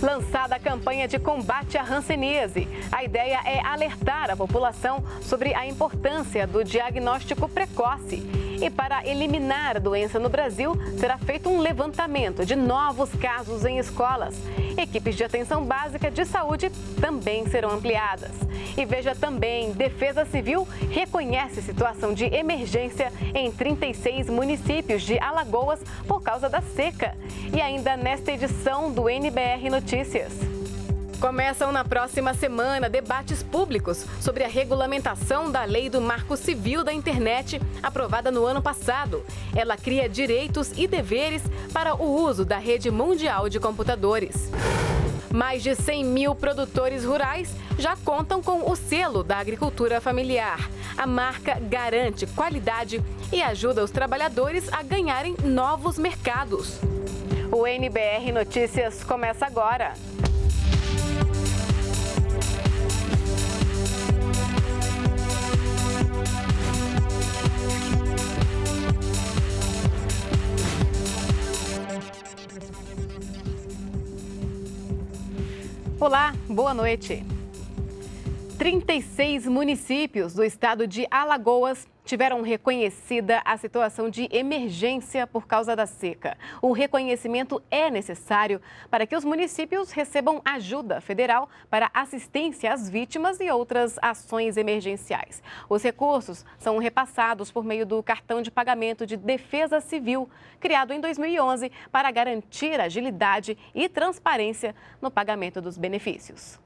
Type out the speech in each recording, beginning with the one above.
lançada a campanha de combate à hanseníase. A ideia é alertar a população sobre a importância do diagnóstico precoce e para eliminar a doença no Brasil, será feito um levantamento de novos casos em escolas. Equipes de atenção básica de saúde também serão ampliadas. E veja também, Defesa Civil reconhece situação de emergência em 36 municípios de Alagoas por causa da seca. E ainda nesta edição do NBR Notícias. Começam na próxima semana debates públicos sobre a regulamentação da Lei do Marco Civil da Internet, aprovada no ano passado. Ela cria direitos e deveres para o uso da rede mundial de computadores. Mais de 100 mil produtores rurais já contam com o selo da agricultura familiar. A marca garante qualidade e ajuda os trabalhadores a ganharem novos mercados. O NBR Notícias começa agora. Olá, boa noite. 36 municípios do estado de Alagoas tiveram reconhecida a situação de emergência por causa da seca. O reconhecimento é necessário para que os municípios recebam ajuda federal para assistência às vítimas e outras ações emergenciais. Os recursos são repassados por meio do cartão de pagamento de defesa civil, criado em 2011 para garantir agilidade e transparência no pagamento dos benefícios.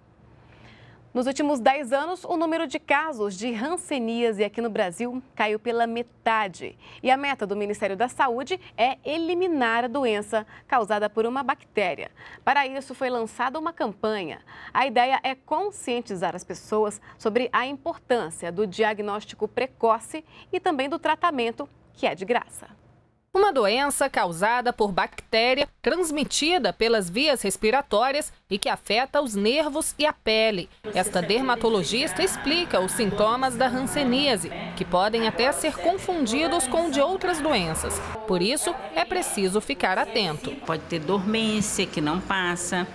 Nos últimos 10 anos, o número de casos de ranceníase aqui no Brasil caiu pela metade. E a meta do Ministério da Saúde é eliminar a doença causada por uma bactéria. Para isso, foi lançada uma campanha. A ideia é conscientizar as pessoas sobre a importância do diagnóstico precoce e também do tratamento, que é de graça uma doença causada por bactéria transmitida pelas vias respiratórias e que afeta os nervos e a pele. Esta dermatologista explica os sintomas da ranceníase, que podem até ser confundidos com de outras doenças. Por isso, é preciso ficar atento. Pode ter dormência que não passa,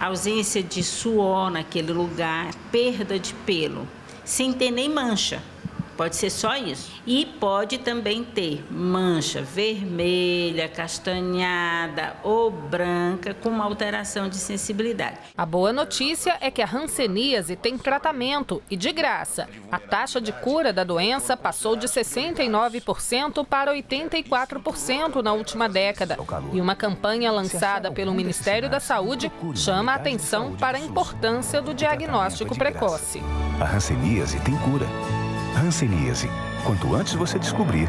ausência de suor naquele lugar, perda de pelo, sem ter nem mancha. Pode ser só isso. E pode também ter mancha vermelha, castanhada ou branca com uma alteração de sensibilidade. A boa notícia é que a hanseníase tem tratamento e de graça. A taxa de cura da doença passou de 69% para 84% na última década. E uma campanha lançada pelo Ministério da Saúde chama a atenção para a importância do diagnóstico precoce. A hanseníase tem cura. Hanseníase. Quanto antes você descobrir,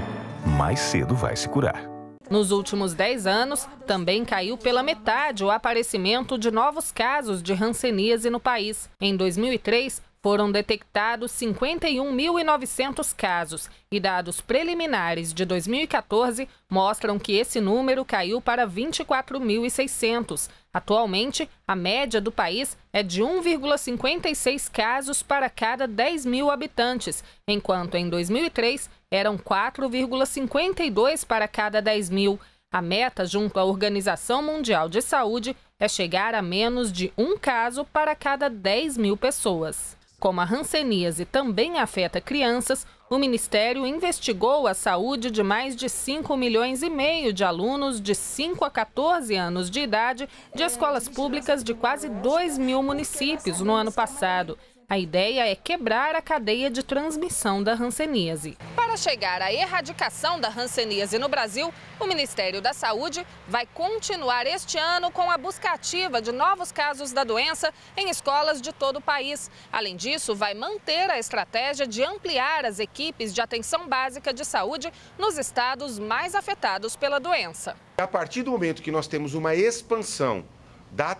mais cedo vai se curar. Nos últimos 10 anos, também caiu pela metade o aparecimento de novos casos de hanseníase no país. Em 2003, foram detectados 51.900 casos e dados preliminares de 2014 mostram que esse número caiu para 24.600, Atualmente, a média do país é de 1,56 casos para cada 10 mil habitantes, enquanto em 2003 eram 4,52 para cada 10 mil. A meta, junto à Organização Mundial de Saúde, é chegar a menos de um caso para cada 10 mil pessoas. Como a ranceníase também afeta crianças, o Ministério investigou a saúde de mais de 5 milhões e meio de alunos de 5 a 14 anos de idade de escolas públicas de quase 2 mil municípios no ano passado. A ideia é quebrar a cadeia de transmissão da hanseníase. Para chegar à erradicação da hanseníase no Brasil, o Ministério da Saúde vai continuar este ano com a busca ativa de novos casos da doença em escolas de todo o país. Além disso, vai manter a estratégia de ampliar as equipes de atenção básica de saúde nos estados mais afetados pela doença. A partir do momento que nós temos uma expansão da,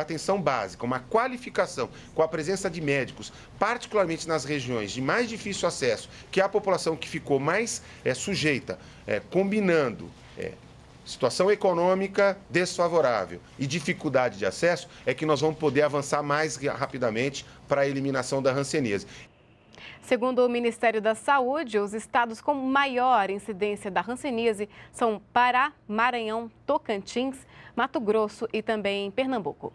atenção básica, uma qualificação com a presença de médicos, particularmente nas regiões de mais difícil acesso, que é a população que ficou mais é, sujeita, é, combinando. É, situação econômica desfavorável e dificuldade de acesso, é que nós vamos poder avançar mais rapidamente para a eliminação da hanseníase. Segundo o Ministério da Saúde, os estados com maior incidência da hanseníase são Pará, Maranhão, Tocantins, Mato Grosso e também Pernambuco.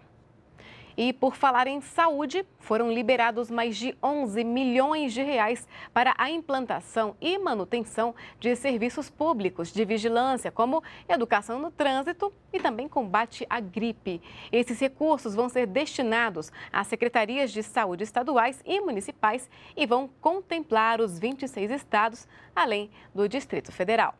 E por falar em saúde, foram liberados mais de 11 milhões de reais para a implantação e manutenção de serviços públicos de vigilância, como educação no trânsito e também combate à gripe. Esses recursos vão ser destinados às secretarias de saúde estaduais e municipais e vão contemplar os 26 estados, além do Distrito Federal.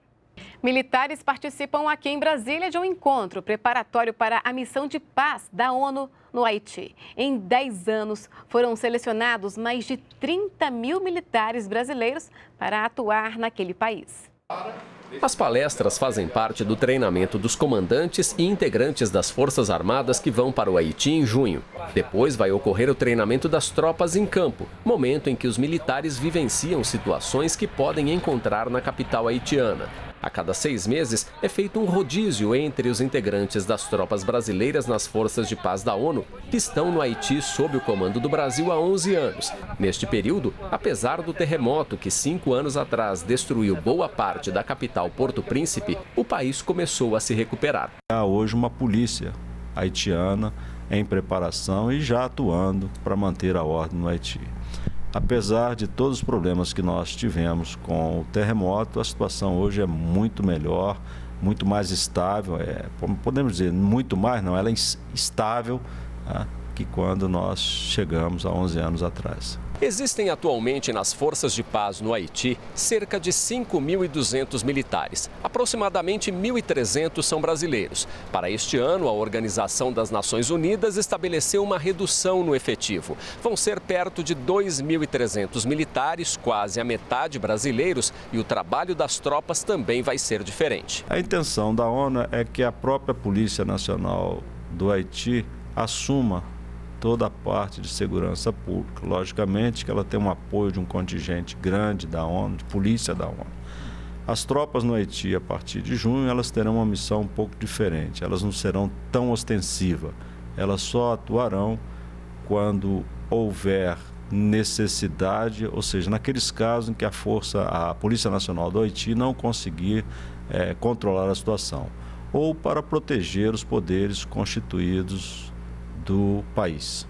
Militares participam aqui em Brasília de um encontro preparatório para a missão de paz da ONU no Haiti. Em 10 anos, foram selecionados mais de 30 mil militares brasileiros para atuar naquele país. As palestras fazem parte do treinamento dos comandantes e integrantes das Forças Armadas que vão para o Haiti em junho. Depois vai ocorrer o treinamento das tropas em campo, momento em que os militares vivenciam situações que podem encontrar na capital haitiana. A cada seis meses é feito um rodízio entre os integrantes das tropas brasileiras nas forças de paz da ONU, que estão no Haiti sob o comando do Brasil há 11 anos. Neste período, apesar do terremoto que cinco anos atrás destruiu boa parte da capital Porto Príncipe, o país começou a se recuperar. Há hoje uma polícia haitiana em preparação e já atuando para manter a ordem no Haiti. Apesar de todos os problemas que nós tivemos com o terremoto, a situação hoje é muito melhor, muito mais estável. É, podemos dizer muito mais, não, ela é estável né, que quando nós chegamos há 11 anos atrás. Existem atualmente nas forças de paz no Haiti cerca de 5.200 militares. Aproximadamente 1.300 são brasileiros. Para este ano, a Organização das Nações Unidas estabeleceu uma redução no efetivo. Vão ser perto de 2.300 militares, quase a metade brasileiros, e o trabalho das tropas também vai ser diferente. A intenção da ONU é que a própria Polícia Nacional do Haiti assuma toda a parte de segurança pública. Logicamente que ela tem um apoio de um contingente grande da ONU, de polícia da ONU. As tropas no Haiti, a partir de junho, elas terão uma missão um pouco diferente. Elas não serão tão ostensiva. Elas só atuarão quando houver necessidade, ou seja, naqueles casos em que a força, a Polícia Nacional do Haiti não conseguir é, controlar a situação, ou para proteger os poderes constituídos do país.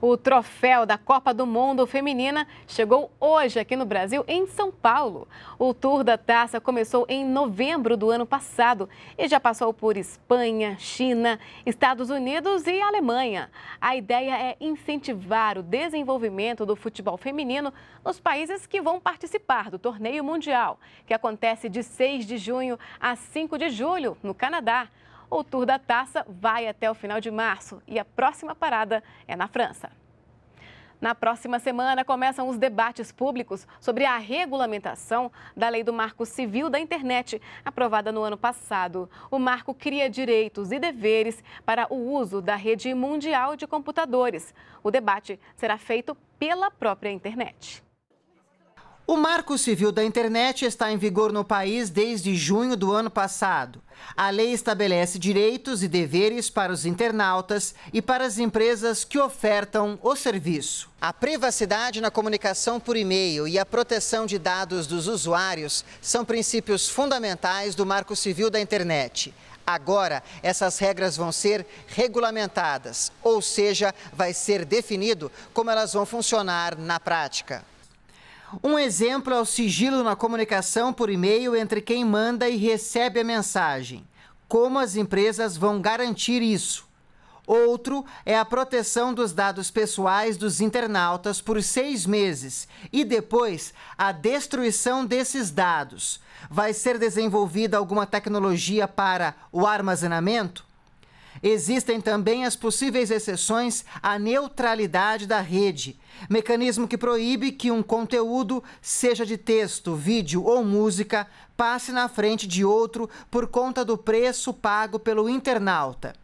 O troféu da Copa do Mundo Feminina chegou hoje aqui no Brasil, em São Paulo. O Tour da Taça começou em novembro do ano passado e já passou por Espanha, China, Estados Unidos e Alemanha. A ideia é incentivar o desenvolvimento do futebol feminino nos países que vão participar do torneio mundial, que acontece de 6 de junho a 5 de julho, no Canadá o Tour da Taça vai até o final de março e a próxima parada é na França. Na próxima semana começam os debates públicos sobre a regulamentação da Lei do Marco Civil da Internet, aprovada no ano passado. O marco cria direitos e deveres para o uso da rede mundial de computadores. O debate será feito pela própria internet. O Marco Civil da Internet está em vigor no país desde junho do ano passado. A lei estabelece direitos e deveres para os internautas e para as empresas que ofertam o serviço. A privacidade na comunicação por e-mail e a proteção de dados dos usuários são princípios fundamentais do Marco Civil da Internet. Agora, essas regras vão ser regulamentadas, ou seja, vai ser definido como elas vão funcionar na prática. Um exemplo é o sigilo na comunicação por e-mail entre quem manda e recebe a mensagem. Como as empresas vão garantir isso? Outro é a proteção dos dados pessoais dos internautas por seis meses e depois a destruição desses dados. Vai ser desenvolvida alguma tecnologia para o armazenamento? Existem também as possíveis exceções à neutralidade da rede, mecanismo que proíbe que um conteúdo, seja de texto, vídeo ou música, passe na frente de outro por conta do preço pago pelo internauta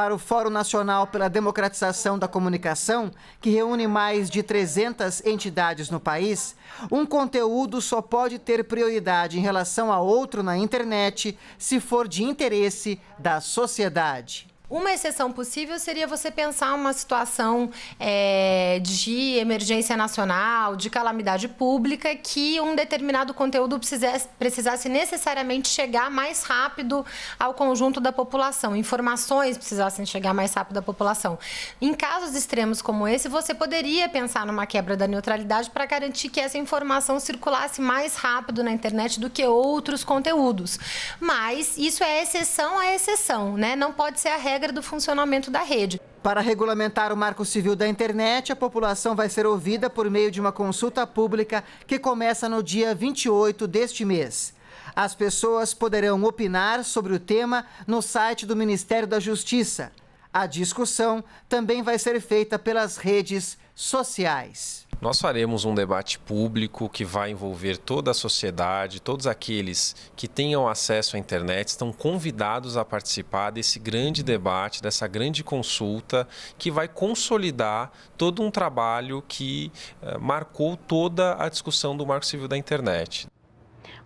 para o Fórum Nacional pela Democratização da Comunicação, que reúne mais de 300 entidades no país, um conteúdo só pode ter prioridade em relação a outro na internet se for de interesse da sociedade. Uma exceção possível seria você pensar uma situação é, de emergência nacional, de calamidade pública, que um determinado conteúdo precisasse, precisasse necessariamente chegar mais rápido ao conjunto da população, informações precisassem chegar mais rápido à população. Em casos extremos como esse, você poderia pensar numa quebra da neutralidade para garantir que essa informação circulasse mais rápido na internet do que outros conteúdos. Mas isso é exceção à exceção, né? Não pode ser a regra regra do funcionamento da rede. Para regulamentar o marco civil da internet, a população vai ser ouvida por meio de uma consulta pública que começa no dia 28 deste mês. As pessoas poderão opinar sobre o tema no site do Ministério da Justiça. A discussão também vai ser feita pelas redes sociais. Nós faremos um debate público que vai envolver toda a sociedade, todos aqueles que tenham acesso à internet estão convidados a participar desse grande debate, dessa grande consulta, que vai consolidar todo um trabalho que eh, marcou toda a discussão do Marco Civil da Internet.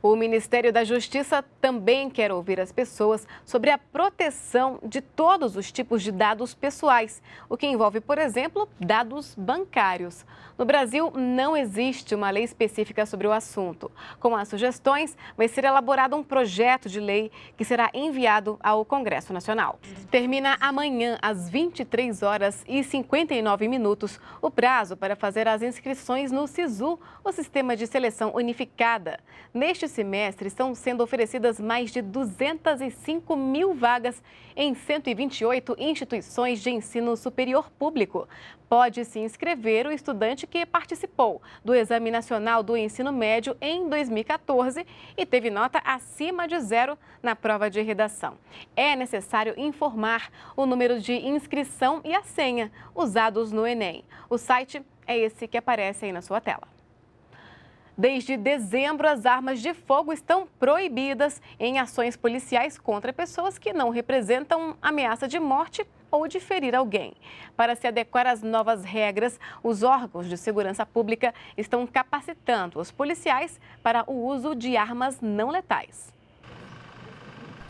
O Ministério da Justiça também quer ouvir as pessoas sobre a proteção de todos os tipos de dados pessoais, o que envolve, por exemplo, dados bancários. No Brasil, não existe uma lei específica sobre o assunto. Com as sugestões, vai ser elaborado um projeto de lei que será enviado ao Congresso Nacional. Termina amanhã, às 23 horas e 59 minutos, o prazo para fazer as inscrições no SISU, o Sistema de Seleção Unificada. Neste semestre estão sendo oferecidas mais de 205 mil vagas em 128 instituições de ensino superior público. Pode se inscrever o estudante que participou do Exame Nacional do Ensino Médio em 2014 e teve nota acima de zero na prova de redação. É necessário informar o número de inscrição e a senha usados no Enem. O site é esse que aparece aí na sua tela. Desde dezembro, as armas de fogo estão proibidas em ações policiais contra pessoas que não representam ameaça de morte ou de ferir alguém. Para se adequar às novas regras, os órgãos de segurança pública estão capacitando os policiais para o uso de armas não letais.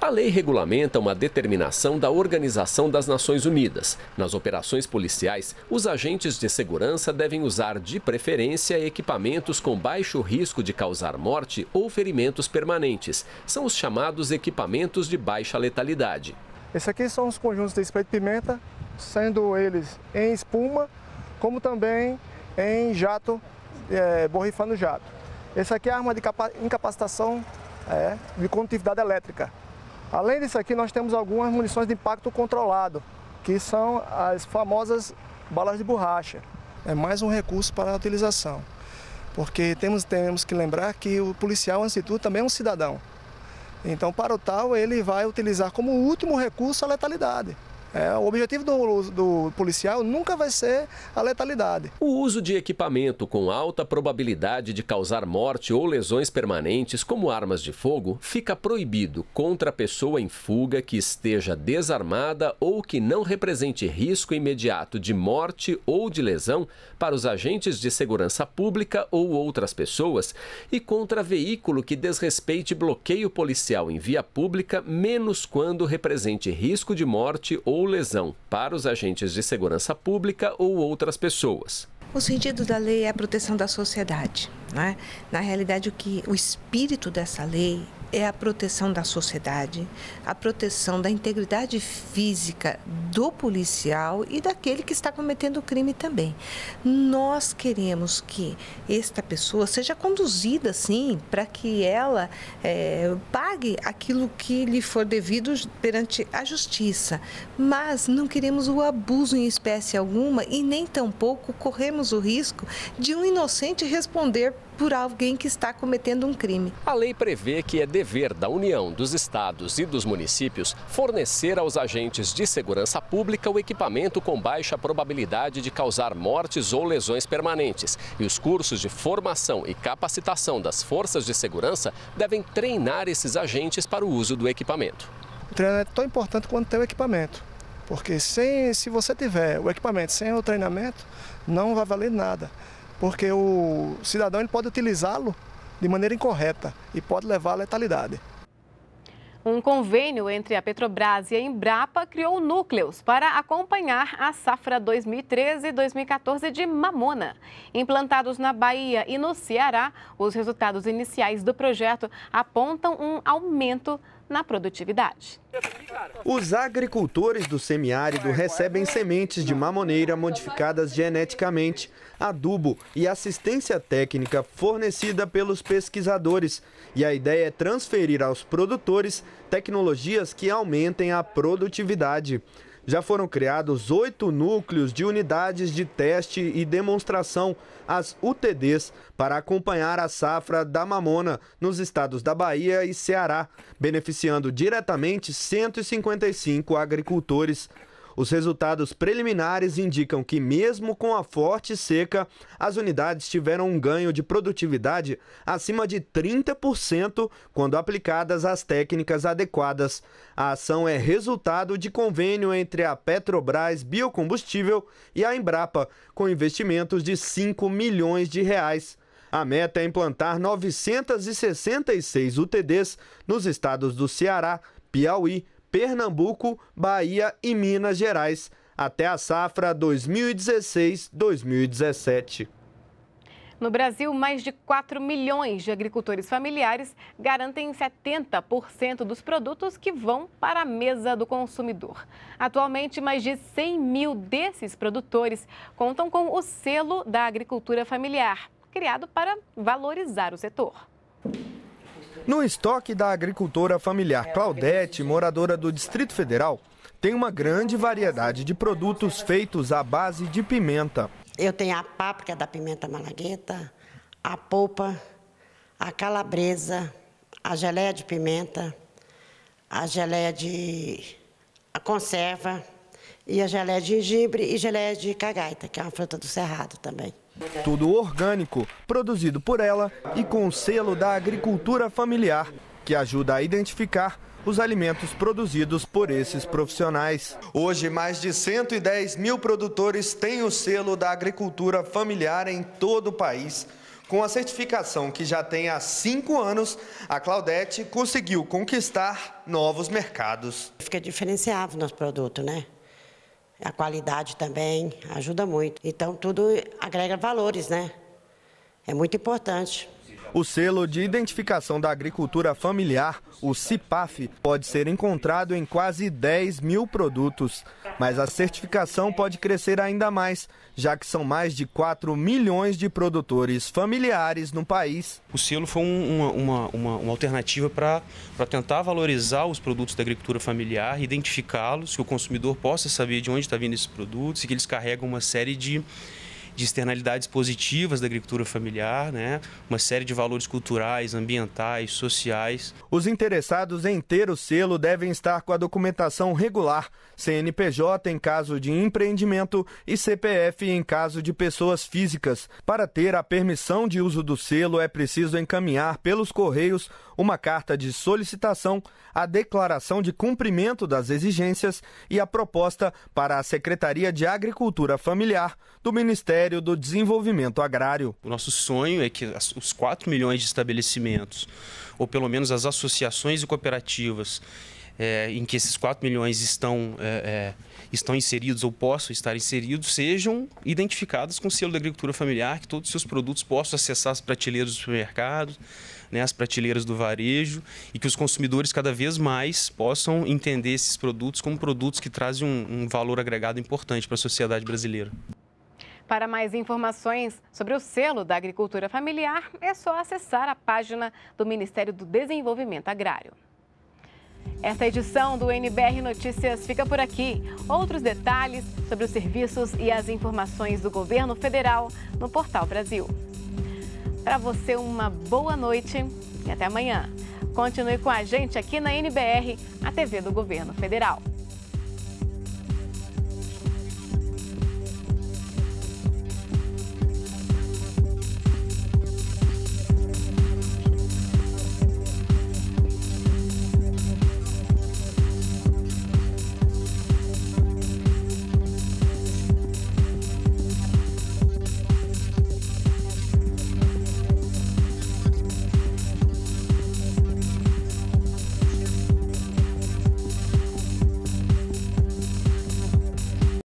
A lei regulamenta uma determinação da Organização das Nações Unidas. Nas operações policiais, os agentes de segurança devem usar de preferência equipamentos com baixo risco de causar morte ou ferimentos permanentes. São os chamados equipamentos de baixa letalidade. Esses aqui são os conjuntos de spray de pimenta, sendo eles em espuma, como também em jato, é, borrifando jato. Esse aqui é a arma de incapacitação é, de condutividade elétrica. Além disso aqui, nós temos algumas munições de impacto controlado, que são as famosas balas de borracha. É mais um recurso para a utilização, porque temos, temos que lembrar que o policial, antes instituto, também é um cidadão. Então, para o tal, ele vai utilizar como último recurso a letalidade. É, o objetivo do, do, policial nunca vai ser a letalidade. O uso de equipamento com alta probabilidade de causar morte ou lesões permanentes, como armas de fogo, fica proibido contra a pessoa em fuga que esteja desarmada ou que não represente risco imediato de morte ou de lesão para os agentes de segurança pública ou outras pessoas e contra veículo que desrespeite bloqueio policial em via pública, menos quando represente risco de morte ou ou lesão para os agentes de segurança pública ou outras pessoas. O sentido da lei é a proteção da sociedade. Né? Na realidade, o que o espírito dessa lei é a proteção da sociedade, a proteção da integridade física do policial e daquele que está cometendo o crime também. Nós queremos que esta pessoa seja conduzida, sim, para que ela é, pague aquilo que lhe for devido perante a justiça. Mas não queremos o abuso em espécie alguma e nem tampouco corremos o risco de um inocente responder por alguém que está cometendo um crime. A lei prevê que é dever da União, dos estados e dos municípios fornecer aos agentes de segurança pública o equipamento com baixa probabilidade de causar mortes ou lesões permanentes. E os cursos de formação e capacitação das forças de segurança devem treinar esses agentes para o uso do equipamento. O treino é tão importante quanto ter o equipamento. Porque sem, se você tiver o equipamento sem o treinamento, não vai valer nada porque o cidadão ele pode utilizá-lo de maneira incorreta e pode levar à letalidade. Um convênio entre a Petrobras e a Embrapa criou núcleos para acompanhar a safra 2013-2014 de mamona. Implantados na Bahia e no Ceará, os resultados iniciais do projeto apontam um aumento na produtividade. Os agricultores do semiárido recebem sementes de mamoneira modificadas geneticamente, adubo e assistência técnica fornecida pelos pesquisadores. E a ideia é transferir aos produtores tecnologias que aumentem a produtividade já foram criados oito núcleos de unidades de teste e demonstração, as UTDs, para acompanhar a safra da mamona nos estados da Bahia e Ceará, beneficiando diretamente 155 agricultores. Os resultados preliminares indicam que, mesmo com a forte seca, as unidades tiveram um ganho de produtividade acima de 30% quando aplicadas as técnicas adequadas. A ação é resultado de convênio entre a Petrobras Biocombustível e a Embrapa, com investimentos de 5 milhões de reais. A meta é implantar 966 UTDs nos estados do Ceará, Piauí, Pernambuco, Bahia e Minas Gerais até a safra 2016-2017. No Brasil, mais de 4 milhões de agricultores familiares garantem 70% dos produtos que vão para a mesa do consumidor. Atualmente, mais de 100 mil desses produtores contam com o selo da agricultura familiar, criado para valorizar o setor. No estoque da agricultora familiar Claudete, moradora do Distrito Federal, tem uma grande variedade de produtos feitos à base de pimenta. Eu tenho a páprica da pimenta malagueta, a polpa, a calabresa, a geleia de pimenta, a geleia de a conserva e a geleia de gengibre e geleia de cagaita, que é uma fruta do cerrado também. Tudo orgânico, produzido por ela e com o selo da agricultura familiar, que ajuda a identificar os alimentos produzidos por esses profissionais. Hoje, mais de 110 mil produtores têm o selo da agricultura familiar em todo o país. Com a certificação que já tem há cinco anos, a Claudete conseguiu conquistar novos mercados. Fica diferenciado o nosso produto, né? a qualidade também ajuda muito. Então, tudo agrega valores, né? É muito importante. O selo de identificação da agricultura familiar, o CIPAF, pode ser encontrado em quase 10 mil produtos. Mas a certificação pode crescer ainda mais, já que são mais de 4 milhões de produtores familiares no país. O selo foi uma, uma, uma, uma alternativa para tentar valorizar os produtos da agricultura familiar, identificá-los, que o consumidor possa saber de onde está vindo esses produtos e que eles carregam uma série de de externalidades positivas da agricultura familiar, né? uma série de valores culturais, ambientais, sociais. Os interessados em ter o selo devem estar com a documentação regular, CNPJ em caso de empreendimento e CPF em caso de pessoas físicas. Para ter a permissão de uso do selo, é preciso encaminhar pelos correios uma carta de solicitação, a declaração de cumprimento das exigências e a proposta para a Secretaria de Agricultura Familiar do Ministério do Desenvolvimento Agrário. O nosso sonho é que os 4 milhões de estabelecimentos, ou pelo menos as associações e cooperativas, é, em que esses 4 milhões estão, é, é, estão inseridos ou possam estar inseridos sejam identificados com o selo da agricultura familiar, que todos os seus produtos possam acessar as prateleiras do supermercado, né, as prateleiras do varejo e que os consumidores cada vez mais possam entender esses produtos como produtos que trazem um, um valor agregado importante para a sociedade brasileira. Para mais informações sobre o selo da agricultura familiar, é só acessar a página do Ministério do Desenvolvimento Agrário. Esta edição do NBR Notícias fica por aqui. Outros detalhes sobre os serviços e as informações do governo federal no Portal Brasil. Para você, uma boa noite e até amanhã. Continue com a gente aqui na NBR, a TV do Governo Federal.